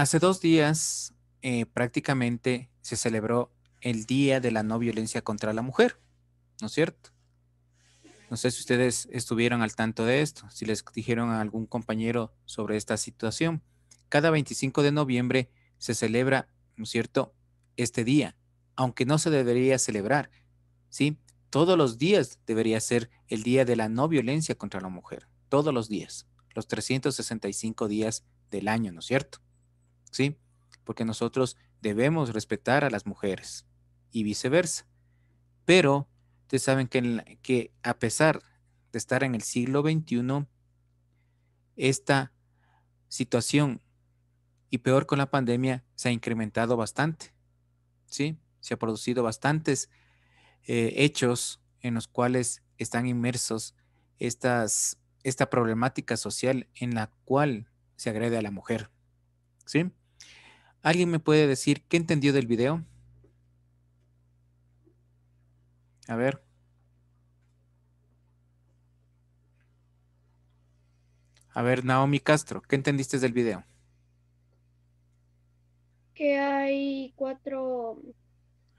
Hace dos días eh, prácticamente se celebró el Día de la No Violencia contra la Mujer, ¿no es cierto? No sé si ustedes estuvieron al tanto de esto, si les dijeron a algún compañero sobre esta situación. Cada 25 de noviembre se celebra, ¿no es cierto?, este día, aunque no se debería celebrar, ¿sí? Todos los días debería ser el Día de la No Violencia contra la Mujer, todos los días, los 365 días del año, ¿no es cierto? ¿sí? Porque nosotros debemos respetar a las mujeres y viceversa. Pero ustedes saben que, que a pesar de estar en el siglo XXI, esta situación y peor con la pandemia se ha incrementado bastante, ¿sí? Se ha producido bastantes eh, hechos en los cuales están inmersos esta problemática social en la cual se agrede a la mujer. ¿sí? ¿Alguien me puede decir qué entendió del video? A ver. A ver, Naomi Castro, ¿qué entendiste del video? Que hay cuatro,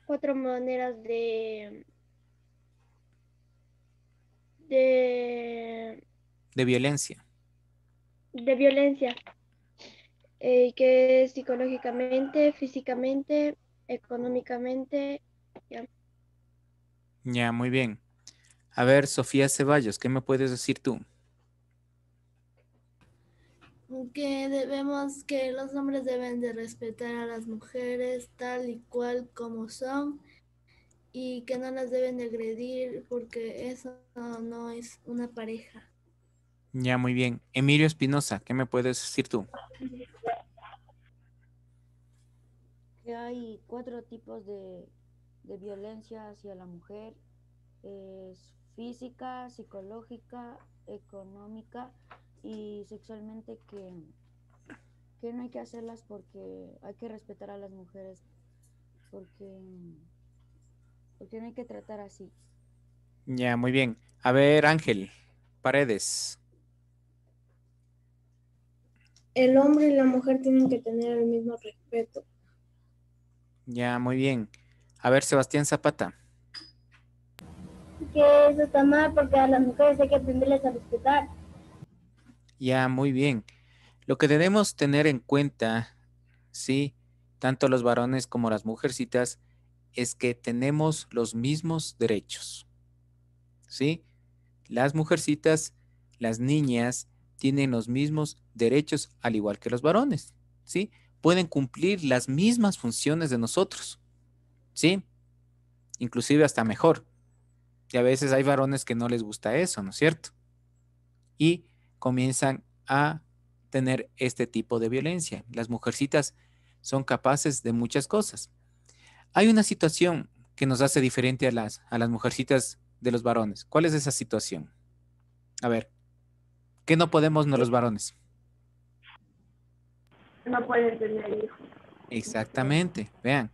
cuatro maneras de... De... De violencia. De violencia. Eh, que psicológicamente, físicamente, económicamente. Ya, muy bien. A ver, Sofía Ceballos, ¿qué me puedes decir tú? Que debemos, que los hombres deben de respetar a las mujeres tal y cual como son y que no las deben agredir porque eso no, es una pareja. Ya, muy bien. Emilio Espinosa, ¿qué me puedes decir tú? hay cuatro tipos de, violencia hacia la mujer. Es física, psicológica, económica y sexualmente que, que no hay que hacerlas porque hay que respetar a las mujeres porque, porque no hay que tratar así. Ya, muy bien. A ver, Ángel, paredes. El hombre y la mujer tienen que tener el mismo respeto. Ya, muy bien. A ver, Sebastián Zapata. Que eso está mal porque a las mujeres hay que aprenderles a respetar. Ya, muy bien. Lo que debemos tener en cuenta, sí, tanto los varones como las mujercitas, es que tenemos los mismos derechos. ¿Sí? Las mujercitas, las niñas, tienen los mismos derechos al igual que los varones. ¿Sí? pueden cumplir las mismas funciones de nosotros, ¿sí? Inclusive hasta mejor. Y a veces hay varones que no les gusta eso, ¿no es cierto? Y comienzan a tener este tipo de violencia. Las mujercitas son capaces de muchas cosas. Hay una situación que nos hace diferente a las, a las mujercitas de los varones. ¿Cuál es esa situación? A ver, ¿qué no podemos no los varones? no pueden tener hijos. Exactamente, vean,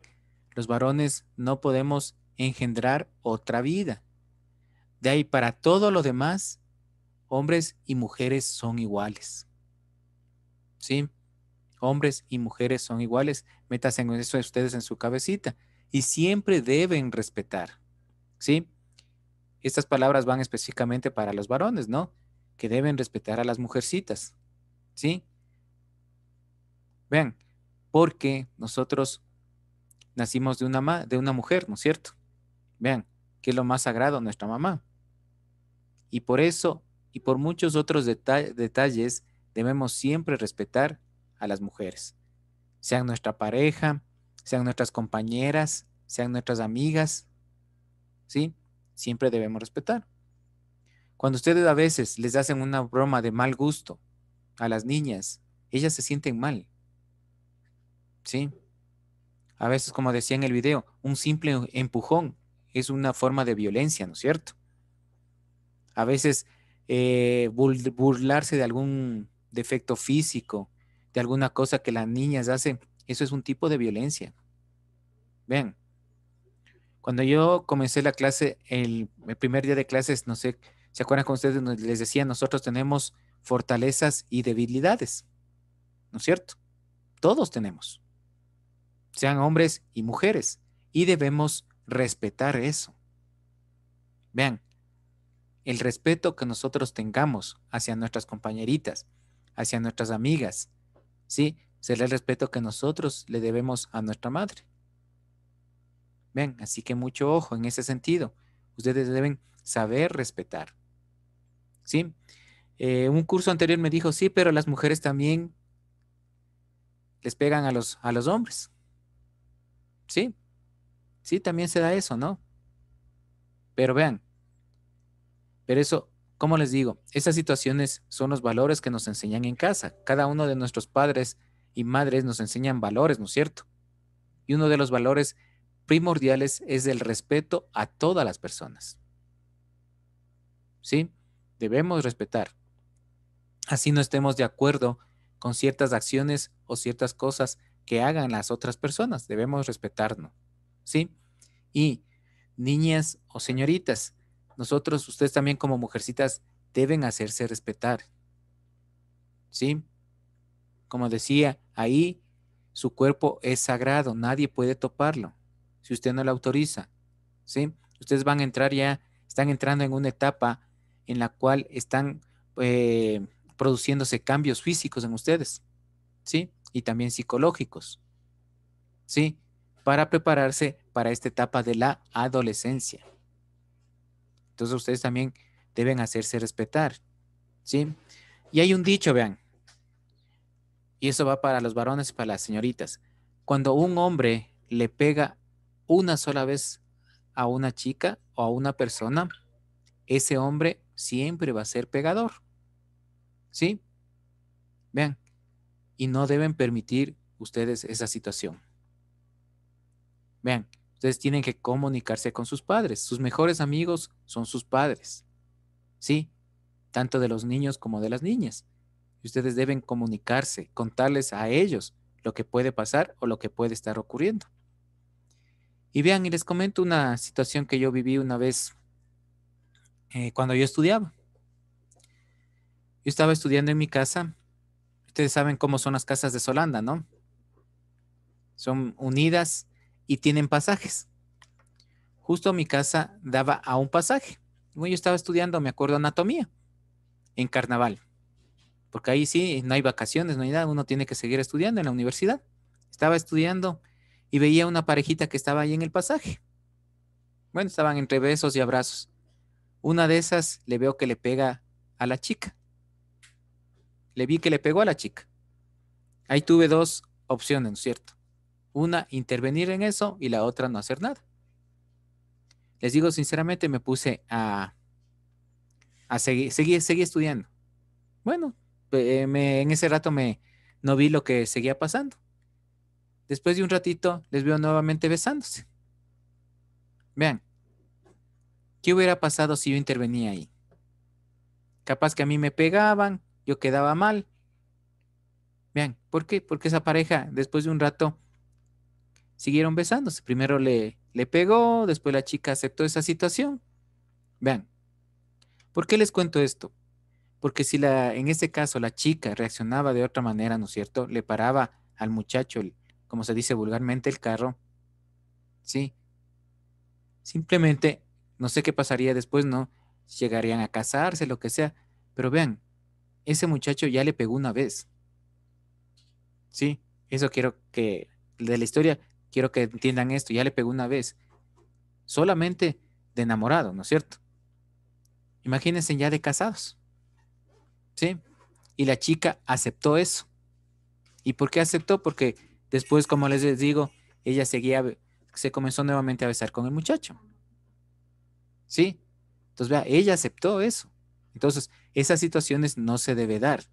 los varones no podemos engendrar otra vida. De ahí para todo lo demás, hombres y mujeres son iguales. ¿Sí? Hombres y mujeres son iguales. en eso ustedes en su cabecita. Y siempre deben respetar. ¿Sí? Estas palabras van específicamente para los varones, ¿no? Que deben respetar a las mujercitas. ¿Sí? Vean, porque nosotros nacimos de una, de una mujer, ¿no es cierto? Vean, que es lo más sagrado, nuestra mamá. Y por eso y por muchos otros detalles debemos siempre respetar a las mujeres, sean nuestra pareja, sean nuestras compañeras, sean nuestras amigas, ¿sí? Siempre debemos respetar. Cuando ustedes a veces les hacen una broma de mal gusto a las niñas, ellas se sienten mal. ¿sí? A veces, como decía en el video, un simple empujón es una forma de violencia, ¿no es cierto? A veces eh, burlarse de algún defecto físico, de alguna cosa que las niñas hacen, eso es un tipo de violencia. Vean, cuando yo comencé la clase, el, el primer día de clases, no sé, ¿se acuerdan con ustedes? Les decía, nosotros tenemos fortalezas y debilidades, ¿no es cierto? Todos tenemos sean hombres y mujeres, y debemos respetar eso. Vean, el respeto que nosotros tengamos hacia nuestras compañeritas, hacia nuestras amigas, ¿sí? Será el respeto que nosotros le debemos a nuestra madre. Vean, así que mucho ojo en ese sentido. Ustedes deben saber respetar, ¿sí? Eh, un curso anterior me dijo, sí, pero las mujeres también les pegan a los, a los hombres. Sí, sí, también se da eso, ¿no? Pero vean, pero eso, ¿cómo les digo, esas situaciones son los valores que nos enseñan en casa. Cada uno de nuestros padres y madres nos enseñan valores, ¿no es cierto? Y uno de los valores primordiales es el respeto a todas las personas. ¿Sí? Debemos respetar. Así no estemos de acuerdo con ciertas acciones o ciertas cosas, que hagan las otras personas. Debemos respetarnos, ¿sí? Y niñas o señoritas, nosotros, ustedes también como mujercitas, deben hacerse respetar, ¿sí? Como decía, ahí su cuerpo es sagrado, nadie puede toparlo, si usted no lo autoriza, ¿sí? Ustedes van a entrar ya, están entrando en una etapa en la cual están eh, produciéndose cambios físicos en ustedes, ¿sí? y también psicológicos, ¿sí? Para prepararse para esta etapa de la adolescencia. Entonces ustedes también deben hacerse respetar, ¿sí? Y hay un dicho, vean, y eso va para los varones y para las señoritas. Cuando un hombre le pega una sola vez a una chica o a una persona, ese hombre siempre va a ser pegador. ¿Sí? Vean, y no deben permitir ustedes esa situación. Vean, ustedes tienen que comunicarse con sus padres. Sus mejores amigos son sus padres. Sí, tanto de los niños como de las niñas. Ustedes deben comunicarse, contarles a ellos lo que puede pasar o lo que puede estar ocurriendo. Y vean, y les comento una situación que yo viví una vez eh, cuando yo estudiaba. Yo estaba estudiando en mi casa ustedes saben cómo son las casas de Solanda, ¿no? Son unidas y tienen pasajes. Justo mi casa daba a un pasaje. Yo estaba estudiando, me acuerdo, anatomía en carnaval. Porque ahí sí, no hay vacaciones, no hay nada, uno tiene que seguir estudiando en la universidad. Estaba estudiando y veía una parejita que estaba ahí en el pasaje. Bueno, estaban entre besos y abrazos. Una de esas le veo que le pega a la chica le vi que le pegó a la chica. Ahí tuve dos opciones, ¿no es cierto? Una, intervenir en eso y la otra, no hacer nada. Les digo sinceramente, me puse a, a seguir, seguí, estudiando. Bueno, eh, en ese rato me, no vi lo que seguía pasando. Después de un ratito, les veo nuevamente besándose. Vean, ¿qué hubiera pasado si yo intervenía ahí? Capaz que a mí me pegaban, yo quedaba mal. Vean, ¿por qué? Porque esa pareja, después de un rato, siguieron besándose. Primero le, le pegó, después la chica aceptó esa situación. Vean, ¿por qué les cuento esto? Porque si la, en ese caso la chica reaccionaba de otra manera, ¿no es cierto? Le paraba al muchacho, como se dice vulgarmente, el carro. Sí. Simplemente, no sé qué pasaría después, ¿no? Llegarían a casarse, lo que sea. Pero vean, ese muchacho ya le pegó una vez. Sí, eso quiero que, de la historia, quiero que entiendan esto, ya le pegó una vez. Solamente de enamorado, ¿no es cierto? Imagínense ya de casados. ¿Sí? Y la chica aceptó eso. ¿Y por qué aceptó? Porque después, como les digo, ella seguía, se comenzó nuevamente a besar con el muchacho. ¿Sí? Entonces, vea, ella aceptó eso. Entonces, esas situaciones no se debe dar.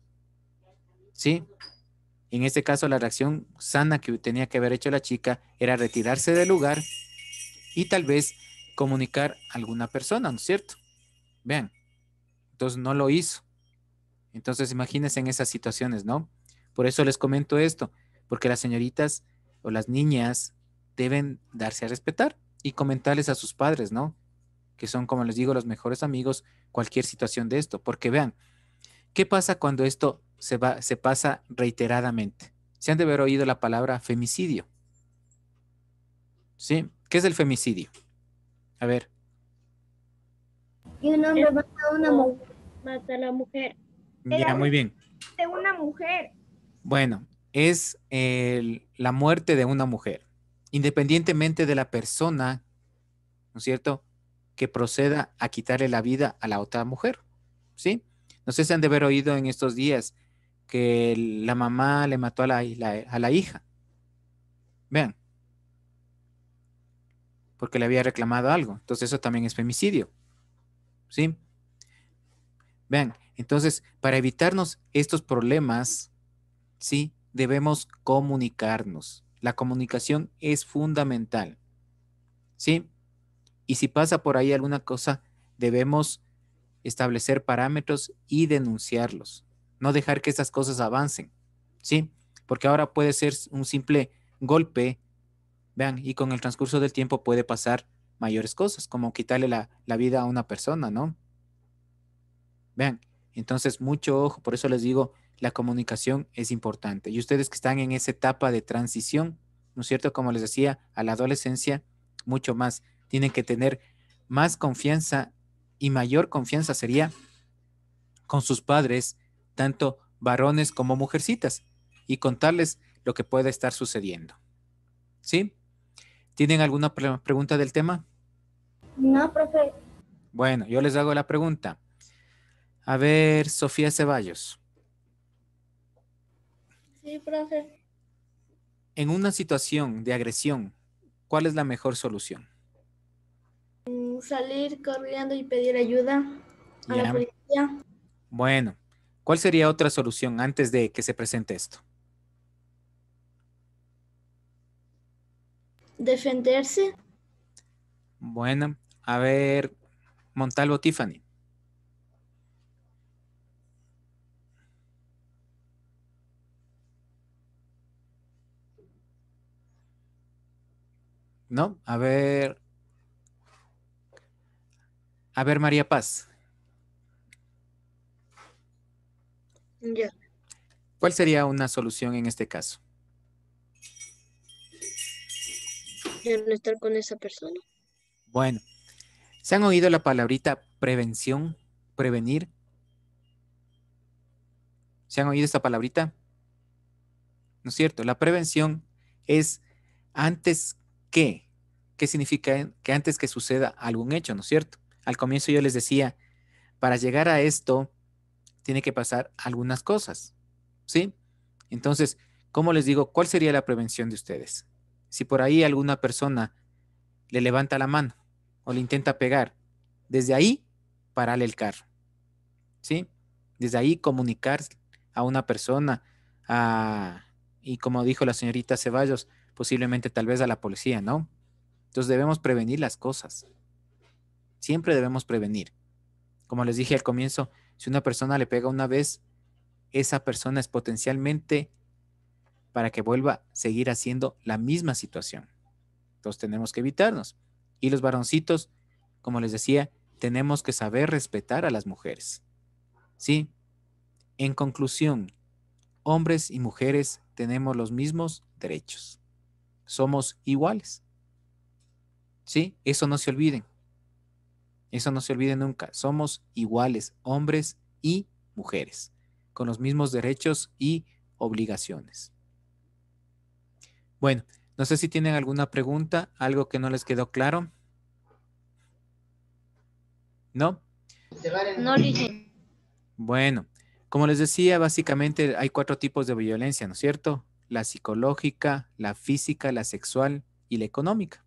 ¿Sí? En este caso, la reacción sana que tenía que haber hecho la chica era retirarse del lugar y tal vez comunicar a alguna persona, ¿no es cierto? Vean, entonces no lo hizo. Entonces, imagínense en esas situaciones, ¿no? Por eso les comento esto, porque las señoritas o las niñas deben darse a respetar y comentarles a sus padres, ¿no? que son, como les digo, los mejores amigos, cualquier situación de esto. Porque vean, ¿qué pasa cuando esto se, va, se pasa reiteradamente? Se han de haber oído la palabra femicidio. ¿Sí? ¿Qué es el femicidio? A ver. Y un hombre mata a una mujer. Mata a la mujer. Mira, muy bien. De una mujer. Bueno, es la muerte de una mujer, independientemente de la persona, ¿no es cierto? que proceda a quitarle la vida a la otra mujer. ¿Sí? No sé si han de haber oído en estos días que la mamá le mató a la, a la hija. Vean. Porque le había reclamado algo. Entonces eso también es femicidio. ¿Sí? Vean. Entonces, para evitarnos estos problemas, ¿sí? Debemos comunicarnos. La comunicación es fundamental. ¿Sí? Y si pasa por ahí alguna cosa, debemos establecer parámetros y denunciarlos. No dejar que estas cosas avancen, ¿sí? Porque ahora puede ser un simple golpe, vean, y con el transcurso del tiempo puede pasar mayores cosas, como quitarle la, la vida a una persona, ¿no? Vean, entonces mucho ojo, por eso les digo, la comunicación es importante. Y ustedes que están en esa etapa de transición, ¿no es cierto? Como les decía, a la adolescencia, mucho más. Tienen que tener más confianza y mayor confianza sería con sus padres, tanto varones como mujercitas, y contarles lo que puede estar sucediendo. ¿Sí? ¿Tienen alguna pregunta del tema? No, profe. Bueno, yo les hago la pregunta. A ver, Sofía Ceballos. Sí, profe. En una situación de agresión, ¿cuál es la mejor solución? salir corriendo y pedir ayuda a la policía. Bueno, ¿cuál sería otra solución antes de que se presente esto? Defenderse. Bueno, a ver, Montalvo Tiffany. ¿no? A ver, a ver, María Paz. ¿Cuál sería una solución en este caso? no estar con esa persona. Bueno, ¿se han oído la palabrita prevención, prevenir? ¿Se han oído esta palabrita? ¿No es cierto? La prevención es antes que. ¿Qué significa que antes que suceda algún hecho, no es cierto? Al comienzo yo les decía, para llegar a esto, tiene que pasar algunas cosas, ¿sí? Entonces, ¿cómo les digo? ¿Cuál sería la prevención de ustedes? Si por ahí alguna persona le levanta la mano o le intenta pegar, desde ahí, pararle el carro, ¿sí? Desde ahí, comunicar a una persona, a, y como dijo la señorita Ceballos, posiblemente tal vez a la policía, ¿no? Entonces debemos prevenir las cosas. Siempre debemos prevenir. Como les dije al comienzo, si una persona le pega una vez, esa persona es potencialmente para que vuelva a seguir haciendo la misma situación. Entonces tenemos que evitarnos. Y los varoncitos, como les decía, tenemos que saber respetar a las mujeres. ¿Sí? En conclusión, hombres y mujeres tenemos los mismos derechos. Somos iguales. ¿Sí? Eso no se olviden. Eso no se olvide nunca. Somos iguales, hombres y mujeres, con los mismos derechos y obligaciones. Bueno, no sé si tienen alguna pregunta, algo que no les quedó claro. ¿No? Bueno, como les decía, básicamente hay cuatro tipos de violencia, ¿no es cierto? La psicológica, la física, la sexual y la económica.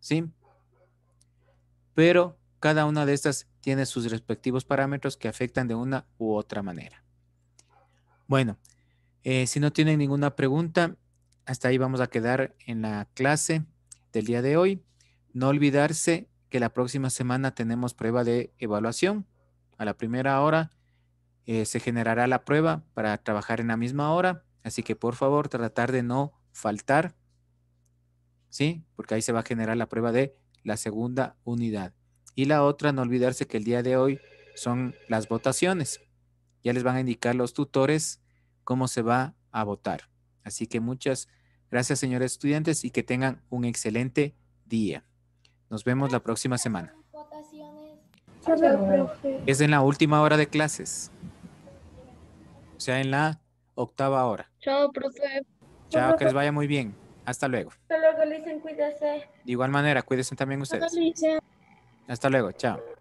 ¿Sí? pero cada una de estas tiene sus respectivos parámetros que afectan de una u otra manera. Bueno, eh, si no tienen ninguna pregunta, hasta ahí vamos a quedar en la clase del día de hoy. No olvidarse que la próxima semana tenemos prueba de evaluación. A la primera hora eh, se generará la prueba para trabajar en la misma hora. Así que por favor tratar de no faltar, ¿sí? Porque ahí se va a generar la prueba de la segunda unidad. Y la otra, no olvidarse que el día de hoy son las votaciones. Ya les van a indicar los tutores cómo se va a votar. Así que muchas gracias, señores estudiantes, y que tengan un excelente día. Nos vemos la próxima semana. Es en la última hora de clases. O sea, en la octava hora. Chao, profe. Chao, que les vaya muy bien. Hasta luego. Hasta luego, Licen, cuídese. De igual manera, cuídense también ustedes. Hasta luego, chao.